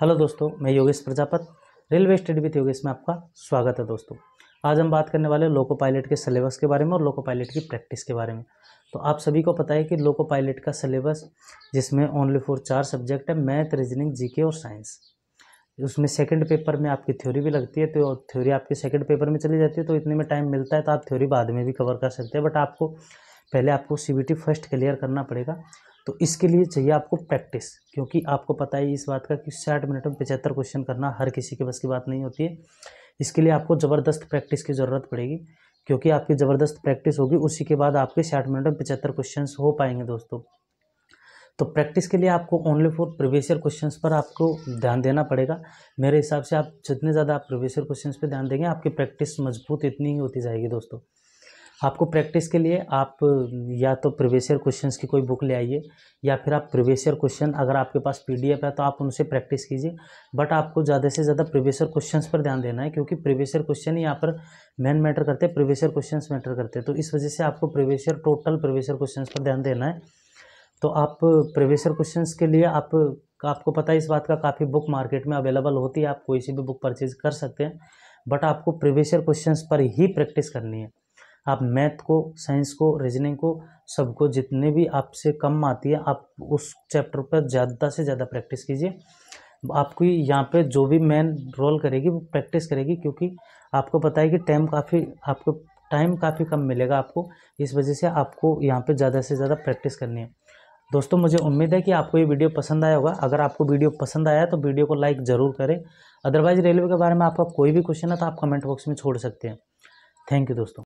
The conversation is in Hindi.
हेलो दोस्तों मैं Yogesh Prajapat railway study with Yogesh में आपका स्वागत है दोस्तों आज हम बात करने वाले लोको पायलट के सिलेबस के बारे में और लोको पायलट की प्रैक्टिस के बारे में तो आप सभी को पता है कि लोको पायलट का सिलेबस जिसमें ओनली फोर चार सब्जेक्ट है मैथ रीजनिंग जीके और साइंस उसमें सेकेंड पेपर में आपकी थ्योरी भी लगती है तो थ्योरी आपके सेकेंड पेपर में चली जाती है तो इतने में टाइम मिलता है तो आप थ्योरी बाद में भी कवर कर सकते हैं बट आपको पहले आपको सी फर्स्ट क्लियर करना पड़ेगा तो इसके लिए चाहिए आपको प्रैक्टिस क्योंकि आपको पता है इस बात का कि साठ मिनट में पचहत्तर क्वेश्चन करना हर किसी के बस की बात नहीं होती है इसके लिए आपको ज़बरदस्त प्रैक्टिस की ज़रूरत पड़ेगी क्योंकि आपकी ज़बरदस्त प्रैक्टिस होगी उसी के बाद आपके साठ मिनट में पचहत्तर क्वेश्चन हो पाएंगे दोस्तों तो प्रैक्टिस के लिए आपको ओनली फॉर प्रिवेशियर क्वेश्चन पर आपको ध्यान देना पड़ेगा मेरे हिसाब से आप जितने ज़्यादा आप प्रिवेशियर क्वेश्चन पर ध्यान देंगे आपकी प्रैक्टिस मजबूत इतनी ही होती जाएगी दोस्तों आपको प्रैक्टिस के लिए आप या तो प्रिवेशियर क्वेश्चंस की कोई बुक ले आइए या फिर आप प्रिवेशियर क्वेश्चन अगर आपके पास पीडीएफ है तो आप उनसे प्रैक्टिस कीजिए बट आपको ज़्यादा से ज़्यादा प्रिवेशियर क्वेश्चंस पर ध्यान देना है क्योंकि प्रिवेशियर क्वेश्चन क्वेश्चन यहाँ पर मेन मैटर करते हैं प्रिवेशियर क्वेश्चन मैटर करते हैं तो इस वजह से आपको प्रिवेशियर टोटल प्रिवेशियर क्वेश्चन पर ध्यान देना है तो आप प्रिवेशियर क्वेश्चन के लिए आप आपको पता है इस बात का काफ़ी बुक मार्केट में अवेलेबल होती है आप कोई सी भी बुक परचेज कर सकते हैं बट आपको प्रिवेशियर ईयर क्वेश्चन पर ही प्रैक्टिस करनी है आप मैथ को साइंस को रीजनिंग को सबको जितने भी आपसे कम आती है आप उस चैप्टर पर ज़्यादा से ज़्यादा प्रैक्टिस कीजिए आपकी यहाँ पे जो भी मेन रोल करेगी वो प्रैक्टिस करेगी क्योंकि आपको पता है कि टाइम काफ़ी आपको टाइम काफ़ी कम मिलेगा आपको इस वजह से आपको यहाँ पे ज़्यादा से ज़्यादा प्रैक्टिस करनी है दोस्तों मुझे उम्मीद है कि आपको ये वीडियो पसंद आया होगा अगर आपको वीडियो पसंद आया तो वीडियो को लाइक ज़रूर करें अदरवाइज़ रेलवे के बारे में आपका कोई भी क्वेश्चन है तो आप कमेंट बॉक्स में छोड़ सकते हैं थैंक यू दोस्तों